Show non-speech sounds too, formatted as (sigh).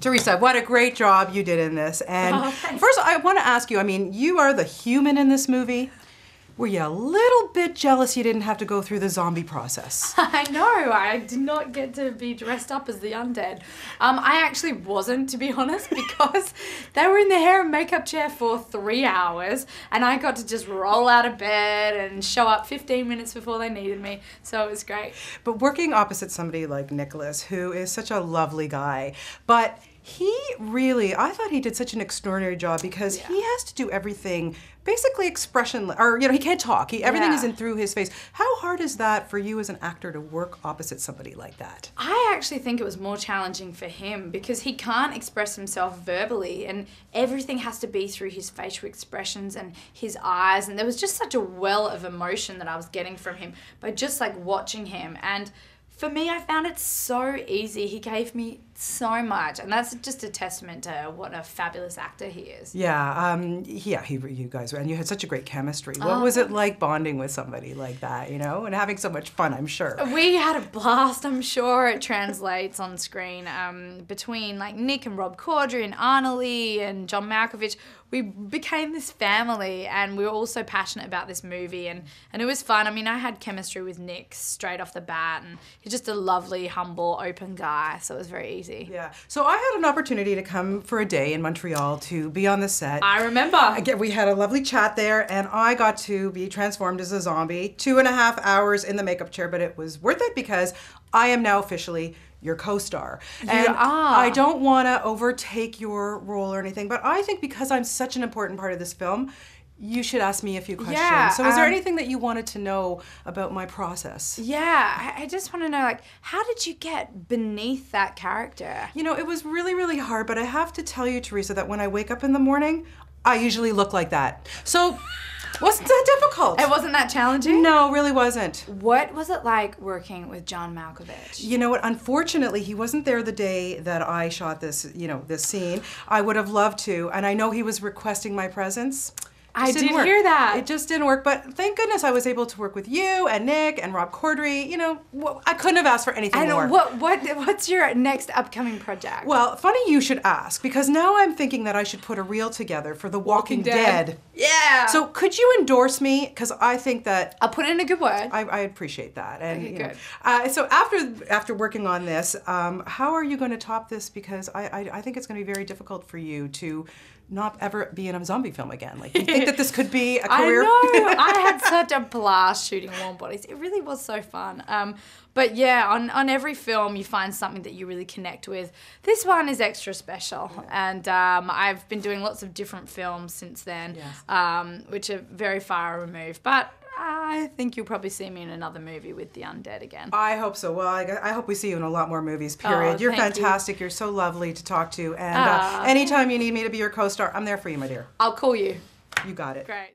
Teresa, what a great job you did in this. And oh, first, I want to ask you I mean, you are the human in this movie. Were you a little bit jealous you didn't have to go through the zombie process? (laughs) I know, I did not get to be dressed up as the undead. Um, I actually wasn't, to be (laughs) honest, because they were in the hair and makeup chair for three hours, and I got to just roll out of bed and show up 15 minutes before they needed me, so it was great. But working opposite somebody like Nicholas, who is such a lovely guy, but he really, I thought he did such an extraordinary job because yeah. he has to do everything basically expressionless, or you know, he can't talk. He, everything yeah. is in through his face. How hard is that for you as an actor to work opposite somebody like that? I actually think it was more challenging for him because he can't express himself verbally, and everything has to be through his facial expressions and his eyes. And there was just such a well of emotion that I was getting from him by just like watching him and for me, I found it so easy. He gave me so much, and that's just a testament to what a fabulous actor he is. Yeah, um, yeah, he, you guys were, and you had such a great chemistry. What oh. was it oh. like bonding with somebody like that, you know, and having so much fun? I'm sure we had a blast. I'm sure it translates on screen um, between like Nick and Rob Corddry and Arnolly and John Malkovich. We became this family, and we were all so passionate about this movie, and and it was fun. I mean, I had chemistry with Nick straight off the bat, and he's just a lovely, humble, open guy. So it was very easy. Yeah. So I had an opportunity to come for a day in Montreal to be on the set. I remember. Again, we had a lovely chat there, and I got to be transformed as a zombie. Two and a half hours in the makeup chair, but it was worth it because I am now officially your co-star. You and are. I don't want to overtake your role or anything, but I think because I'm such an important part of this film, you should ask me a few questions. Yeah, so is there um, anything that you wanted to know about my process? Yeah, I, I just want to know like how did you get beneath that character? You know, it was really really hard, but I have to tell you Teresa that when I wake up in the morning, I usually look like that. So wasn't that difficult? It wasn't that challenging? No, really wasn't. What was it like working with John Malkovich? You know what? Unfortunately, he wasn't there the day that I shot this, you know, this scene. I would have loved to, and I know he was requesting my presence. I did work. hear that. It just didn't work, but thank goodness I was able to work with you and Nick and Rob Cordry. You know, I couldn't have asked for anything I know. more. What what what's your next upcoming project? Well, funny you should ask because now I'm thinking that I should put a reel together for The Walking, Walking Dead. Dead. Yeah. So could you endorse me? Because I think that I'll put it in a good word. I, I appreciate that. And okay, know, good. Uh, so after after working on this, um, how are you going to top this? Because I, I I think it's going to be very difficult for you to not ever be in a zombie film again. Like, you think that this (laughs) could be a career? I know. I (laughs) had such a blast shooting Warm Bodies. It really was so fun. Um, but yeah, on, on every film, you find something that you really connect with. This one is extra special. Yeah. And um, I've been doing lots of different films since then, yes. um, which are very far removed. But I think you'll probably see me in another movie with the undead again. I hope so. Well, I, I hope we see you in a lot more movies, period. Oh, You're fantastic. You. are so lovely to talk to. And uh, uh, anytime you need me to be your co star, I'm there for you, my dear. I'll call you. You got it. Great.